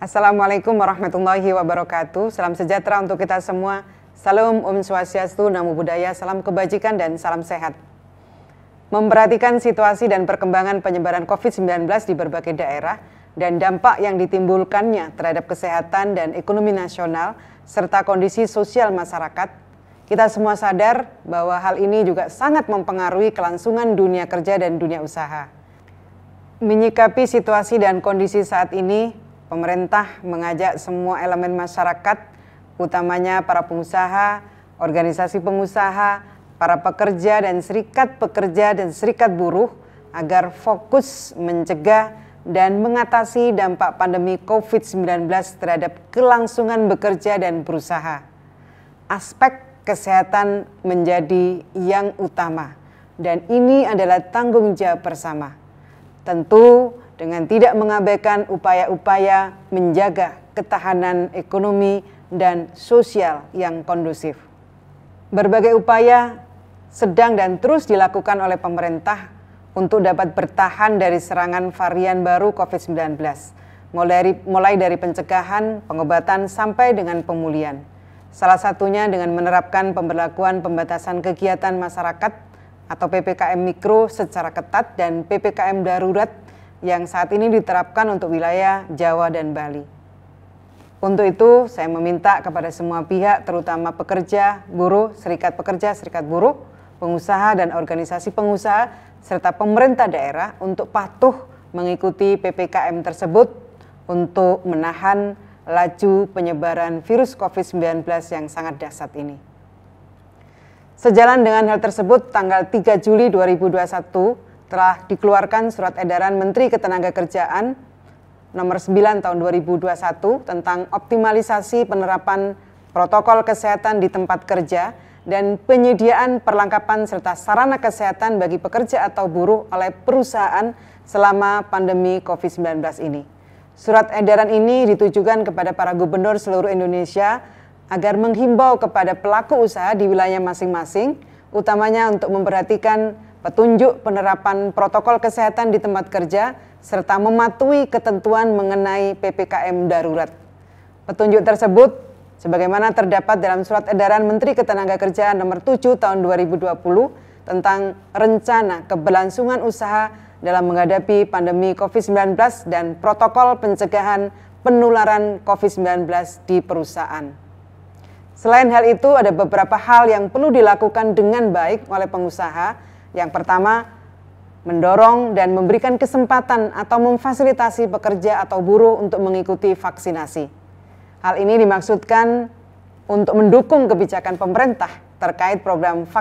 Assalamualaikum warahmatullahi wabarakatuh. Salam sejahtera untuk kita semua. Salam Om Swastiastu, Namo Buddhaya, salam kebajikan dan salam sehat. Memperhatikan situasi dan perkembangan penyebaran COVID-19 di berbagai daerah dan dampak yang ditimbulkannya terhadap kesehatan dan ekonomi nasional serta kondisi sosial masyarakat, kita semua sadar bahwa hal ini juga sangat mempengaruhi kelangsungan dunia kerja dan dunia usaha. Menyikapi situasi dan kondisi saat ini, pemerintah mengajak semua elemen masyarakat, utamanya para pengusaha, organisasi pengusaha, para pekerja dan serikat pekerja dan serikat buruh agar fokus mencegah dan mengatasi dampak pandemi COVID-19 terhadap kelangsungan bekerja dan berusaha. Aspek kesehatan menjadi yang utama dan ini adalah tanggung jawab bersama. Tentu dengan tidak mengabaikan upaya-upaya menjaga ketahanan ekonomi dan sosial yang kondusif. Berbagai upaya sedang dan terus dilakukan oleh pemerintah untuk dapat bertahan dari serangan varian baru COVID-19, mulai, mulai dari pencegahan, pengobatan, sampai dengan pemulihan. Salah satunya dengan menerapkan pemberlakuan pembatasan kegiatan masyarakat atau PPKM mikro secara ketat dan PPKM darurat yang saat ini diterapkan untuk wilayah Jawa dan Bali. Untuk itu, saya meminta kepada semua pihak, terutama pekerja, buruh, serikat pekerja, serikat buruh, pengusaha, dan organisasi pengusaha, serta pemerintah daerah untuk patuh mengikuti PPKM tersebut untuk menahan laju penyebaran virus COVID-19 yang sangat dahsyat ini. Sejalan dengan hal tersebut, tanggal 3 Juli 2021, telah dikeluarkan surat edaran Menteri Ketenagakerjaan nomor 9 tahun 2021 tentang optimalisasi penerapan protokol kesehatan di tempat kerja dan penyediaan perlengkapan serta sarana kesehatan bagi pekerja atau buruh oleh perusahaan selama pandemi COVID-19 ini. Surat edaran ini ditujukan kepada para gubernur seluruh Indonesia agar menghimbau kepada pelaku usaha di wilayah masing-masing, utamanya untuk memperhatikan petunjuk penerapan protokol kesehatan di tempat kerja, serta mematuhi ketentuan mengenai PPKM darurat. Petunjuk tersebut sebagaimana terdapat dalam surat edaran Menteri Ketenagakerjaan nomor 7 tahun 2020 tentang rencana keberlangsungan usaha dalam menghadapi pandemi COVID-19 dan protokol pencegahan penularan COVID-19 di perusahaan. Selain hal itu, ada beberapa hal yang perlu dilakukan dengan baik oleh pengusaha, yang pertama, mendorong dan memberikan kesempatan atau memfasilitasi pekerja atau buruh untuk mengikuti vaksinasi. Hal ini dimaksudkan untuk mendukung kebijakan pemerintah terkait program vaksinasi